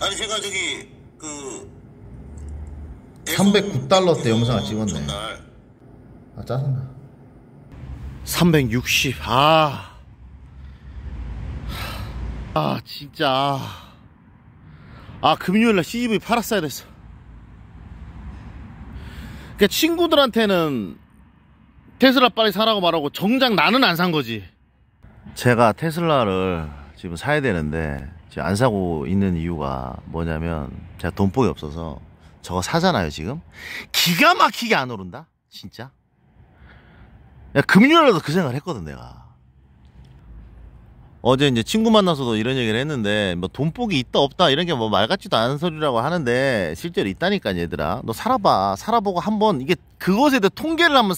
아니 제가 그러니까 저기 그 309달러 때 영상을 그 찍었네. 아 짜증나. 360. 아. 아 진짜. 아 금요일 날 CGV 팔았어야 됐어. 그 친구들한테는 테슬라 빨리 사라고 말하고 정작 나는 안 산 거지. 제가 테슬라를 지금 사야 되는데 지금 안 사고 있는 이유가 뭐냐면 제가 돈복이 없어서 저거 사잖아요 지금 기가 막히게 안 오른다 진짜 야, 금요일에도 그 생각을 했거든 내가 어제 이제 친구 만나서도 이런 얘기를 했는데 뭐 돈복이 있다 없다 이런 게 뭐 말 같지도 않은 소리라고 하는데 실제로 있다니까 얘들아 너 살아봐 살아보고 한번 이게 그것에 대해 통계를 한번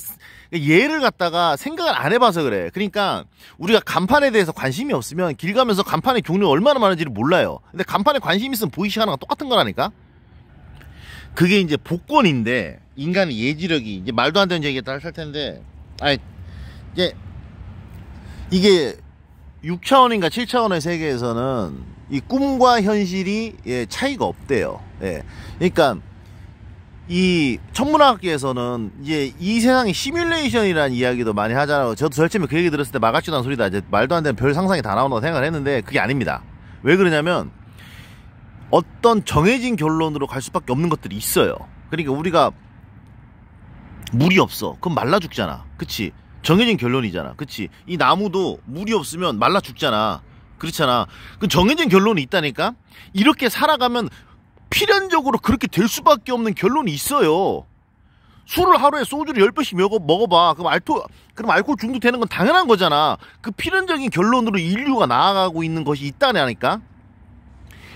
얘를 갖다가 생각을 안 해봐서 그래. 그러니까 우리가 간판에 대해서 관심이 없으면 길 가면서 간판의 종류 얼마나 많은지를 몰라요. 근데 간판에 관심 있으면 보이시 하나가 똑같은 거라니까. 그게 이제 복권인데 인간의 예지력이 이제 말도 안 되는 얘기가 라살 텐데 아니 이제 이게 6차원인가 7차원의 세계에서는 이 꿈과 현실이 예, 차이가 없대요. 예. 그러니까 이 천문학계에서는 이제 이 세상이 시뮬레이션이라는 이야기도 많이 하잖아요. 저도 절제면 그 얘기 들었을 때 마가치다는 소리다. 이제 말도 안 되는 별 상상이 다 나온다고 생각을 했는데 그게 아닙니다. 왜 그러냐면 어떤 정해진 결론으로 갈 수밖에 없는 것들이 있어요. 그러니까 우리가 물이 없어. 그럼 말라 죽잖아. 그치? 정해진 결론이잖아. 그치? 이 나무도 물이 없으면 말라 죽잖아. 그렇잖아. 그 정해진 결론이 있다니까? 이렇게 살아가면 필연적으로 그렇게 될 수밖에 없는 결론이 있어요. 술을 하루에 소주를 1 0배씩 먹어, 먹어봐. 그럼 알토, 그럼 알코올 중독되는 건 당연한 거잖아. 그 필연적인 결론으로 인류가 나아가고 있는 것이 있다니까? 하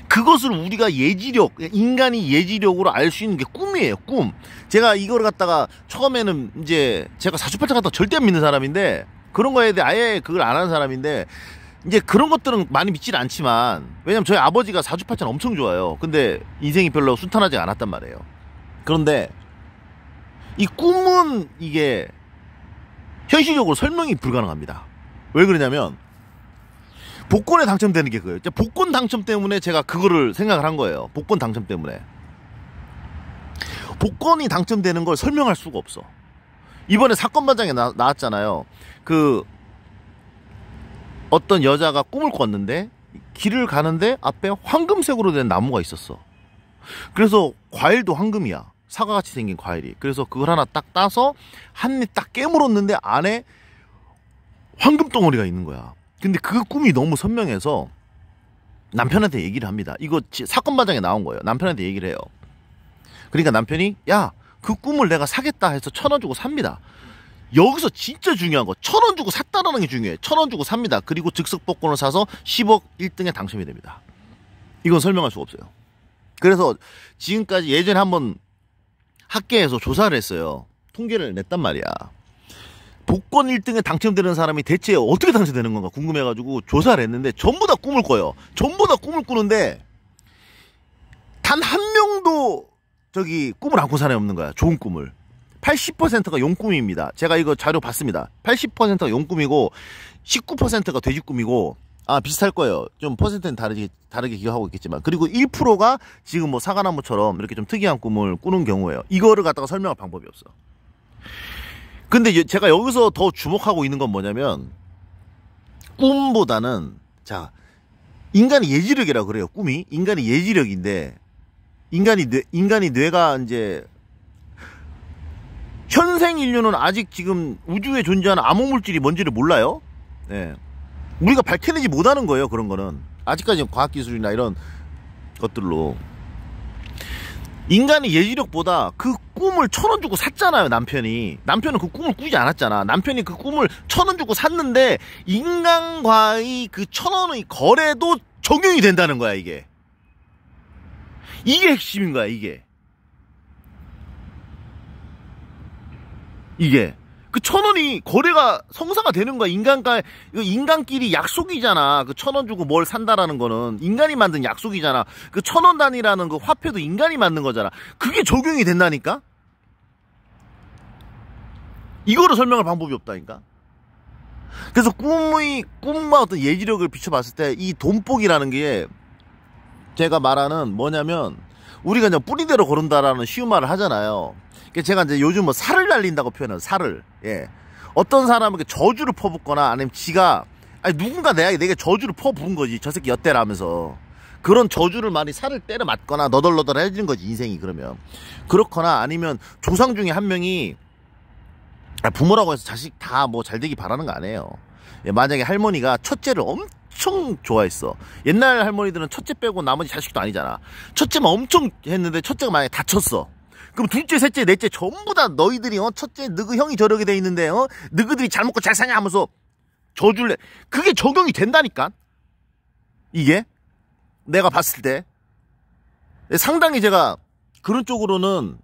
그것을 우리가 예지력, 인간이 예지력으로 알 수 있는 게 꿈이에요, 꿈. 제가 이걸 갖다가 처음에는 이제 제가 사4팔차 갖다 절대 안 믿는 사람인데 그런 거에 대해 아예 그걸 안 하는 사람인데 이제 그런 것들은 많이 믿질 않지만 왜냐면 저희 아버지가 사주팔자는 엄청 좋아요. 근데 인생이 별로 순탄하지 않았단 말이에요. 그런데 이 꿈은 이게 현실적으로 설명이 불가능합니다. 왜 그러냐면 복권에 당첨되는 게 그거예요. 복권 당첨 때문에 제가 그거를 생각을 한 거예요. 복권 당첨 때문에. 복권이 당첨되는 걸 설명할 수가 없어. 이번에 사건 반장에 나왔잖아요. 그 어떤 여자가 꿈을 꿨는데 길을 가는데 앞에 황금색으로 된 나무가 있었어. 그래서 과일도 황금이야. 사과같이 생긴 과일이. 그래서 그걸 하나 딱 따서 한 입 딱 깨물었는데 안에 황금 덩어리가 있는 거야. 근데 그 꿈이 너무 선명해서 남편한테 얘기를 합니다. 이거 사건 바장에 나온 거예요. 남편한테 얘기를 해요. 그러니까 남편이 야, 그 꿈을 내가 사겠다 해서 쳐놔주고 삽니다. 여기서 진짜 중요한 거천 원 주고 샀다는게 중요해. 천 원 주고 삽니다. 그리고 즉석 복권을 사서 10억 1등에 당첨이 됩니다. 이건 설명할 수가 없어요. 그래서 지금까지 예전에 한번 학계에서 조사를 했어요. 통계를 냈단 말이야. 복권 1등에 당첨되는 사람이 대체 어떻게 당첨되는 건가 궁금해가지고 조사를 했는데 전부 다 꿈을 꿔요. 전부 다 꿈을 꾸는데 단 한 명도 저기 꿈을 안고 사람이 없는 거야. 좋은 꿈을. 80%가 용꿈입니다. 제가 이거 자료 봤습니다. 80%가 용꿈이고 19%가 돼지꿈이고 아 비슷할 거예요. 좀 퍼센트는 다르게 다르게 기여하고 있겠지만 그리고 1%가 지금 뭐 사과나무처럼 이렇게 좀 특이한 꿈을 꾸는 경우예요. 이거를 갖다가 설명할 방법이 없어. 근데 제가 여기서 더 주목하고 있는 건 뭐냐면 꿈보다는 자 인간의 예지력이라 고 그래요. 꿈이 인간의 예지력인데 인간이 뇌, 인간이 뇌가 이제 현생 인류는 아직 지금 우주에 존재하는 암호물질이 뭔지를 몰라요. 예. 우리가 밝혀내지 못하는 거예요. 그런 거는. 아직까지 과학기술이나 이런 것들로. 인간의 예지력보다 그 꿈을 천원 주고 샀잖아요, 남편이. 남편은 그 꿈을 꾸지 않았잖아. 남편이 그 꿈을 천원 주고 샀는데, 인간과의 그 천 원의 거래도 적용이 된다는 거야, 이게. 이게 핵심인 거야, 이게. 이게. 그 천 원이 거래가 성사가 되는 거야. 인간과 인간끼리 약속이잖아. 그 천원 주고 뭘 산다라는 거는 인간이 만든 약속이잖아. 그 천원 단위라는 그 화폐도 인간이 만든 거잖아. 그게 적용이 된다니까. 이거를 설명할 방법이 없다니까. 그래서 꿈의 꿈과 어떤 예지력을 비춰봤을 때 이 돈복이라는 게 제가 말하는 뭐냐면 우리가 그냥 뿌리대로 거른다라는 쉬운 말을 하잖아요. 그 제가 이제 요즘 뭐 살을 날린다고 표현해 살을. 예. 어떤 사람에게 저주를 퍼붓거나 아니면 지가 아니 누군가 내가 내게 저주를 퍼부은 거지. 저 새끼 엿대라면서. 그런 저주를 많이 살을 때려 맞거나 너덜너덜해지는 거지 인생이 그러면 그렇거나 아니면 조상 중에 한 명이 아, 부모라고 해서 자식 다 뭐 잘 되기 바라는 거 아니에요 예, 만약에 할머니가 첫째를 엄청 좋아했어 옛날 할머니들은 첫째 빼고 나머지 자식도 아니잖아 첫째만 엄청 했는데 첫째가 만약에 다쳤어 그럼 둘째, 셋째, 넷째 전부 다 너희들이 어 첫째 너그 형이 저러게돼 있는데 어 너희들이 잘 먹고 잘 사냐 하면서 저줄래 그게 적용이 된다니까 이게 내가 봤을 때 상당히 제가 그런 쪽으로는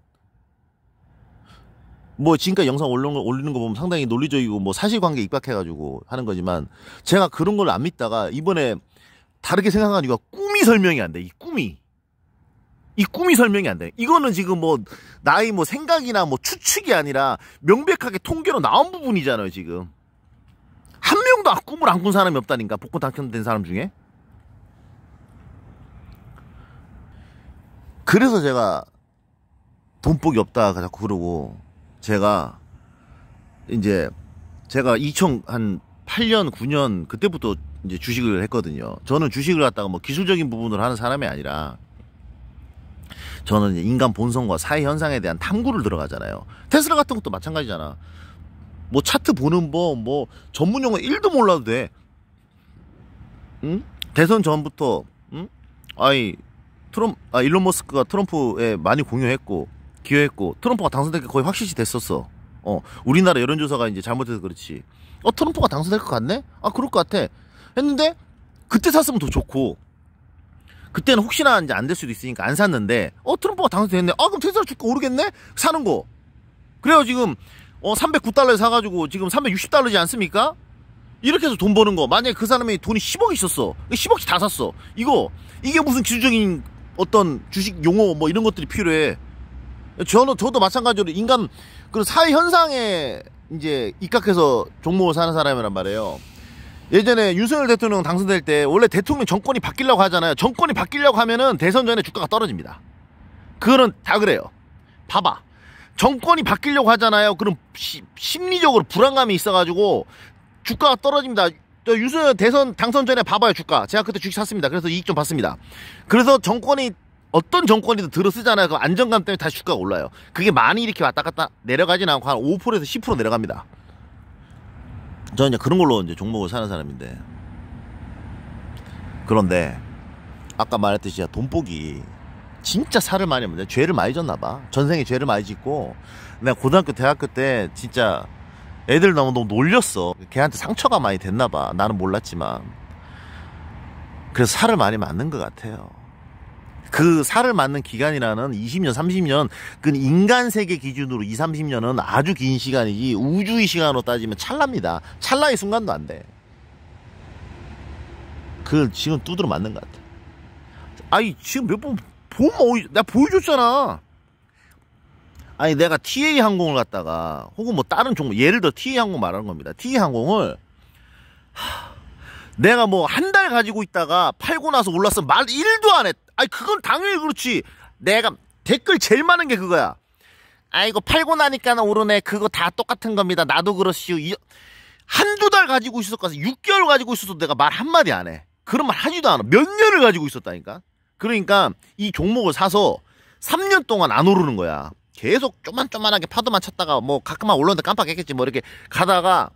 뭐 지금까지 영상 올리는 거, 올리는 거 보면 상당히 논리적이고 뭐 사실관계 입각해가지고 하는 거지만 제가 그런 걸 안 믿다가 이번에 다르게 생각한 이유가 꿈이 설명이 안 돼. 이 꿈이. 이 꿈이 설명이 안돼 이거는 지금 뭐 나의 뭐 생각이나 뭐 추측이 아니라 명백하게 통계로 나온 부분이잖아요, 지금. 한 명도 아, 꿈을 안 꾼 사람이 없다니까. 복권 당첨된 사람 중에. 그래서 제가 돈복이 없다 자꾸 그러고 제가 이제 제가 2008년 9년 그때부터 이제 주식을 했거든요. 저는 주식을 갖다가 뭐 기술적인 부분을 하는 사람이 아니라 저는 인간 본성과 사회 현상에 대한 탐구를 들어가잖아요. 테슬라 같은 것도 마찬가지잖아. 뭐 차트 보는 법, 뭐 전문 용어 1도 몰라도 돼. 응? 대선 전부터, 응? 아이, 트럼, 아, 일론 머스크가 트럼프에 많이 공유했고, 기여했고, 트럼프가 당선될 게 거의 확실시 됐었어. 어, 우리나라 여론조사가 이제 잘못해서 그렇지. 어, 트럼프가 당선될 것 같네? 아, 그럴 것 같아. 했는데, 그때 샀으면 더 좋고, 그때는 혹시나 이제 안 될 수도 있으니까 안 샀는데 어 트럼프가 당선됐네 아 그럼 테슬라 주가 오르겠네 사는 거 그래요 지금 어 309달러에 사가지고 지금 360달러지 않습니까 이렇게 해서 돈 버는 거 만약에 그 사람이 돈이 10억 있었어 10억씩 그 다 샀어 이거 이게 무슨 기술적인 어떤 주식 용어 뭐 이런 것들이 필요해 저는 저도 마찬가지로 인간 그런 사회 현상에 이제 입각해서 종목을 사는 사람이란 말이에요 예전에 윤석열 대통령 당선될 때 원래 대통령 정권이 바뀌려고 하잖아요. 정권이 바뀌려고 하면은 대선 전에 주가가 떨어집니다. 그거는 다 그래요. 봐봐. 정권이 바뀌려고 하잖아요. 그럼 시, 심리적으로 불안감이 있어가지고 주가가 떨어집니다. 저 윤석열 대선 당선 전에 봐봐요 주가. 제가 그때 주식 샀습니다. 그래서 이익 좀 봤습니다. 그래서 정권이 어떤 정권이든 들어 쓰잖아요. 그 안정감 때문에 다시 주가가 올라요. 그게 많이 이렇게 왔다 갔다 내려가진 않고 한 5%에서 10% 내려갑니다. 저는 이제 그런 걸로 이제 종목을 사는 사람인데 그런데 아까 말했듯이 돈복이 진짜 살을 많이 먹는데 죄를 많이 졌나 봐 전생에 죄를 많이 짓고 내가 고등학교 대학교 때 진짜 애들 너무 너무 놀렸어 걔한테 상처가 많이 됐나 봐 나는 몰랐지만 그래서 살을 많이 맞는 것 같아요 그 살을 맞는 기간이라는 20년, 30년, 그 인간 세계 기준으로 2, 0 30년은 아주 긴 시간이지 우주의 시간으로 따지면 찰납니다. 찰나의 순간도 안 돼. 그걸 지금 두드러 맞는 것 같아. 아니, 지금 몇 번, 보면, 어이, 나 보여줬잖아. 아니, 내가 TA 항공을 갔다가, 혹은 뭐 다른 종목, 예를 들어 TA 항공 말하는 겁니다. TA 항공을, 하... 내가 뭐 한 달 가지고 있다가 팔고 나서 올랐으면 말 1도 안했 아니 그건 당연히 그렇지. 내가 댓글 제일 많은 게 그거야. 아이고 팔고 나니까 는 오르네. 그거 다 똑같은 겁니다. 나도 그렇시오. 이... 한두 달 가지고 있었거나 6개월 가지고 있어도 내가 말 한마디 안 해. 그런 말 하지도 않아. 몇 년을 가지고 있었다니까. 그러니까 이 종목을 사서 3년 동안 안 오르는 거야. 계속 쪼만쪼만하게 파도만 쳤다가 뭐 가끔만 올라오는데 깜빡했겠지 뭐 이렇게 가다가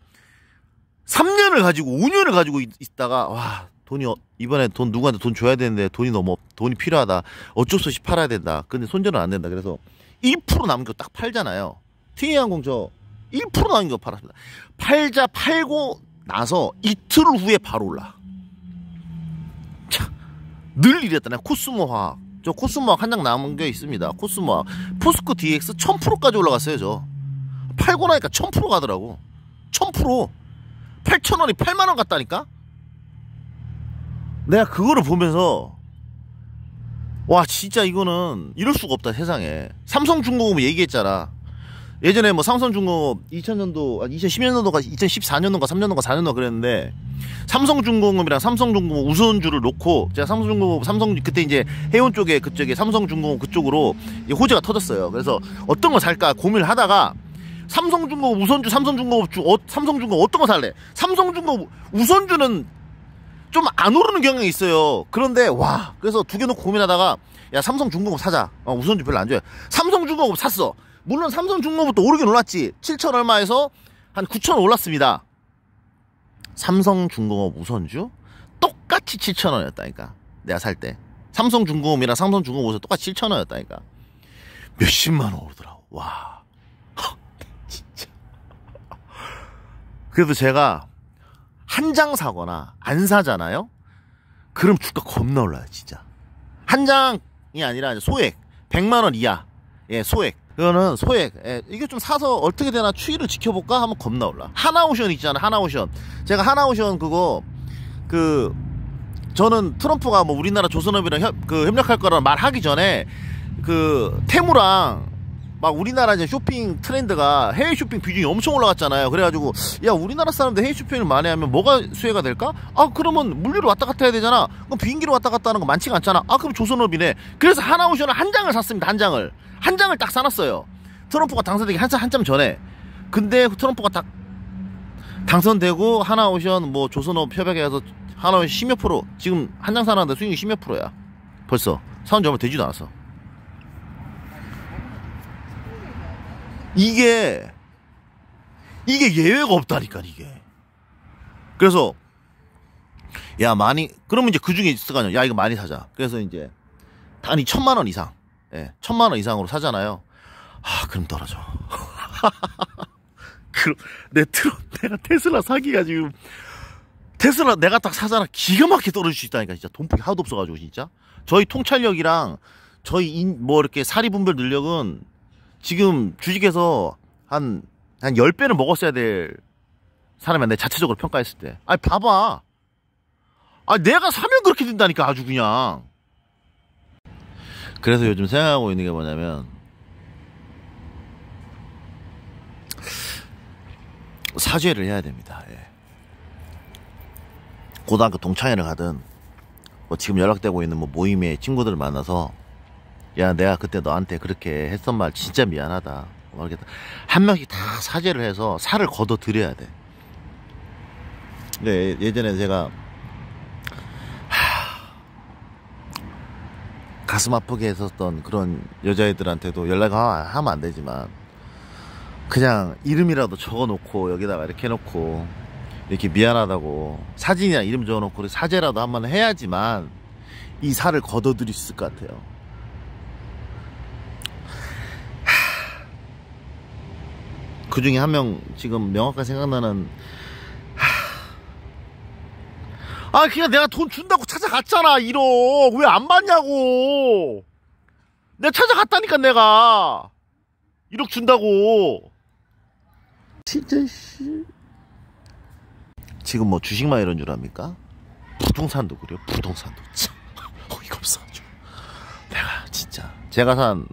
3년을 가지고 5년을 가지고 있, 다가 와 돈이 어, 이번에 돈 누구한테 돈 줘야 되는데 돈이 너무 돈이 필요하다. 어쩔 수 없이 팔아야 된다. 근데 손절은 안 된다. 그래서 1% 남은 거 딱 팔잖아요. t 이항공저 1% 남은 거 팔았습니다. 팔자 팔고 나서 이틀 후에 바로 올라. 늘 이랬다네. 코스모 화학. 저 코스모 화학 한 장 남은 게 있습니다. 코스모 화학. 포스코 DX 1000%까지 올라갔어요. 저. 팔고 나니까 1000% 가더라고. 1000%. 8,000원이 8만원 갔다니까? 내가 그거를 보면서 와 진짜 이거는 이럴 수가 없다 세상에 삼성중공업 얘기했잖아 예전에 뭐 삼성중공업 2000년도 2010년도가 2014년도가 3년도가 4년도 그랬는데 삼성중공업이랑 삼성중공업 우선주를 놓고 제가 삼성중공업 삼성 그때 이제 해운 쪽에 그쪽에 삼성중공업 그쪽으로 호재가 터졌어요 그래서 어떤 거 살까 고민을 하다가 삼성중공업 우선주 삼성중공업 주 어, 삼성중공업 어떤 거 살래 삼성중공업 우선주는 좀안 오르는 경향이 있어요. 그런데 와 그래서 두개는고민하다가야 삼성 중공업 사자. 어, 우선주 별로 안 좋아해. 삼성 중공업 샀어. 물론 삼성 중공업도 오르긴 올랐지. 7천 얼마에서 한 9천 올랐습니다. 삼성 중공업 우선주 똑같이 7천 원이었다니까. 내가 살 때. 삼성 중공업이랑 삼성 중공업 에서 똑같이 7천 원이었다니까. 몇십만 원 오르더라고. 와. 진짜. 그래도 제가 한장 사거나 안 사잖아요? 그럼 주가 겁나 올라요, 진짜. 한 장이 아니라 소액. 100만원 이하. 예, 소액. 이거는 소액. 예, 이게 좀 사서 어떻게 되나 추이를 지켜볼까? 하면 겁나 올라. 하나오션 있잖아, 하나오션. 제가 하나오션 그거, 그, 저는 트럼프가 뭐 우리나라 조선업이랑 협, 그 협력할 거라는 말하기 전에 그 테무랑 막 우리나라 이제 쇼핑 트렌드가 해외 쇼핑 비중이 엄청 올라갔잖아요. 그래가지고 야 우리나라 사람들 해외 쇼핑을 많이 하면 뭐가 수혜가 될까? 아 그러면 물류로 왔다 갔다 해야 되잖아. 그럼 비행기로 왔다 갔다 하는 거 많지가 않잖아. 아 그럼 조선업이네. 그래서 하나오션을 한 장을 샀습니다. 한 장을 한 장을 딱 사놨어요. 트럼프가 당선되기 한참 한참 전에. 근데 트럼프가 딱 당선되고 하나오션 뭐 조선업 협약해서 하나오션 10몇 프로 지금 한 장 사놨는데 수익이 10몇 프로야. 벌써 사온 지 얼마 되지도 않았어. 이게 이게 예외가 없다니까 이게. 그래서 야 많이 그러면 이제 그 중에 있을 거 아니야. 야 이거 많이 사자. 그래서 이제 단위 천만 원 이상, 예, 천만 원 이상으로 사잖아요. 아 그럼 떨어져. 그럼 내 트론 내가 테슬라 사기가 지금 테슬라 내가 딱 사잖아 기가 막히게 떨어질 수 있다니까 진짜 돈폭이 하나도 없어가지고 진짜 저희 통찰력이랑 저희 인, 뭐 이렇게 사리 분별 능력은 지금 주식에서 한, 한 10배는 먹었어야 될 사람이야. 내 자체적으로 평가했을 때. 아니, 봐봐. 아, 내가 사면 그렇게 된다니까, 아주 그냥. 그래서 요즘 생각하고 있는 게 뭐냐면, 사죄를 해야 됩니다. 예. 고등학교 동창회를 가든, 뭐 지금 연락되고 있는 뭐 모임의 친구들을 만나서 야 내가 그때 너한테 그렇게 했던 말 진짜 미안하다 모르겠다. 한 명씩 다 사죄를 해서 살을 걷어 들여야 돼 네, 예전에 제가 하... 가슴 아프게 했었던 그런 여자애들한테도 연락하면 안 되지만 그냥 이름이라도 적어놓고 여기다가 이렇게 해놓고 이렇게 미안하다고 사진이나 이름 적어놓고 사죄라도 한번 해야지만 이 살을 걷어들일 수 있을 것 같아요 그 중에 한 명 지금 명확하게 생각나는 하... 아 그냥 내가 돈 준다고 찾아갔잖아 1억 왜 안 받냐고 내가 찾아갔다니까 내가 1억 준다고 진짜 씨 지금 뭐 주식만 이런 줄 압니까? 부동산도 그래요 부동산도 참 어이가 없어가지 내가 진짜 제가 산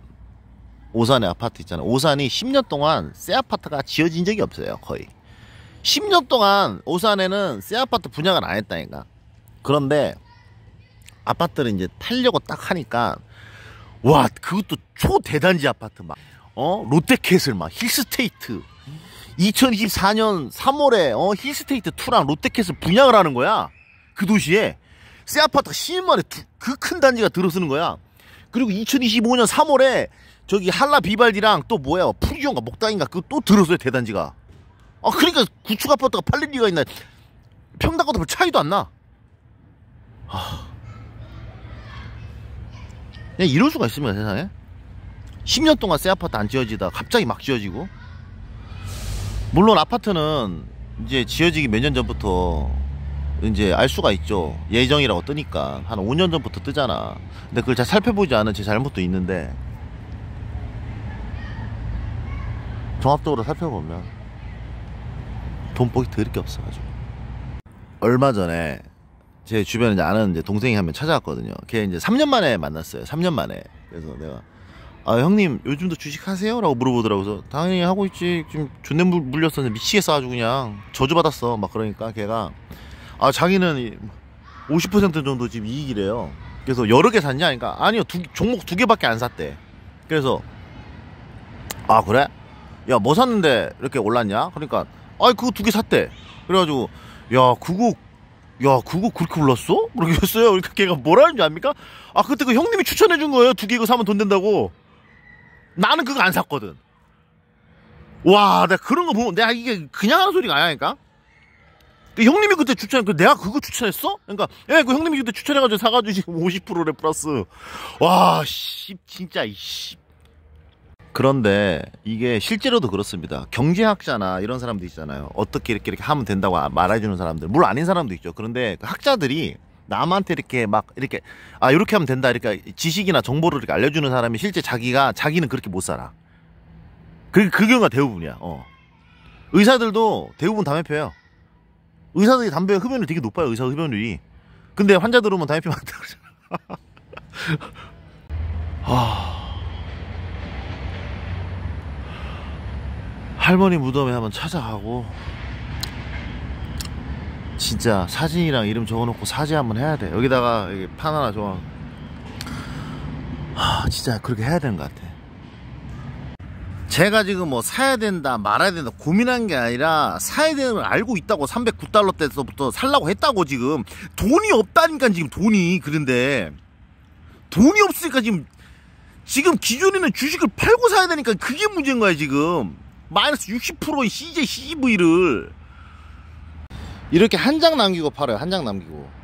오산에 아파트 있잖아요. 오산이 10년 동안 새 아파트가 지어진 적이 없어요. 거의. 10년 동안 오산에는 새 아파트 분양을 안 했다니까. 그런데 아파트를 이제 팔려고 딱 하니까 와 그것도 초대단지 아파트 막 어? 롯데캐슬 막 힐스테이트 2024년 3월에 어 힐스테이트 2랑 롯데캐슬 분양을 하는 거야. 그 도시에 새 아파트가 10년 만에 그 큰 단지가 들어서는 거야. 그리고 2025년 3월에 저기 한라 비발디랑 또 뭐야 프기온가 목당인가 그거 또 들었어요 대단지가 아 그러니까 구축 아파트가 팔릴 리가 있나 평당과도 별 차이도 안나 아 그냥 이럴 수가 있습니까 세상에 10년 동안 새 아파트 안 지어지다 갑자기 막 지어지고 물론 아파트는 이제 지어지기 몇 년 전부터 이제 알 수가 있죠 예정이라고 뜨니까 한 5년 전부터 뜨잖아 근데 그걸 잘 살펴보지 않은 제 잘못도 있는데 종합적으로 살펴보면 돈복이 더럽게 없어가지고 얼마 전에 제 주변에 이제 아는 이제 동생이 한 명 찾아왔거든요 걔 이제 3년 만에 만났어요 3년 만에 그래서 내가 아 형님 요즘도 주식하세요? 라고 물어보더라고 그서 당연히 하고 있지 지금 존내 물렸었는데 미치겠어 지고 그냥 저주받았어 막 그러니까 걔가 아 자기는 50% 정도 지금 이익이래요 그래서 여러 개 샀냐 그러니까 아니요 두, 종목 두 개밖에 안 샀대 그래서 아 그래? 야뭐 샀는데 이렇게 올랐냐 그러니까 아이 그거 두 개 샀대 그래가지고 야 그거 야 그거 그렇게 올랐어? 모르겠어요 그러니까 걔가 뭐라는 줄 압니까? 아 그때 그 형님이 추천해준 거예요 두 개 이거 사면 돈 된다고 나는 그거 안 샀거든 와 내가 그런 거 보면 내가 이게 그냥 하는 소리가 아니니까 그러니까? 그 형님이 그때 추천해 그 내가 그거 추천했어? 그러니까 예그 형님이 그때 추천해가지고 사가지고 50%래 플러스 와씨 진짜 이씨 그런데 이게 실제로도 그렇습니다. 경제학자나 이런 사람들 있잖아요. 어떻게 이렇게 이렇게 하면 된다고 아, 말해주는 사람들. 물론 아닌 사람도 있죠. 그런데 그 학자들이 남한테 이렇게 막 이렇게 아 이렇게 하면 된다 이렇게 지식이나 정보를 이렇게 알려주는 사람이 실제 자기가 자기는 그렇게 못 살아. 그, 그 경우가 대부분이야. 어. 의사들도 대부분 담배 피 펴요. 의사들이 담배 흡연율 되게 높아요. 의사 흡연율이. 근데 환자들 오면 뭐 담배 피면 안되잖 아. 할머니 무덤에 한번 찾아가고 진짜 사진이랑 이름 적어놓고 사지 한번 해야 돼 여기다가 여기 판 하나 좋아 아 진짜 그렇게 해야 되는 것 같아 제가 지금 뭐 사야 된다 말아야 된다 고민한 게 아니라 사야 되는 걸 알고 있다고 309달러 때서부터 살라고 했다고 지금 돈이 없다니까 지금 돈이 그런데 돈이 없으니까 지금 지금 기존에는 주식을 팔고 사야 되니까 그게 문제인 거야 지금 마이너스 60%의 CJ CV를 이렇게 한 장 남기고 팔아요 한 장 남기고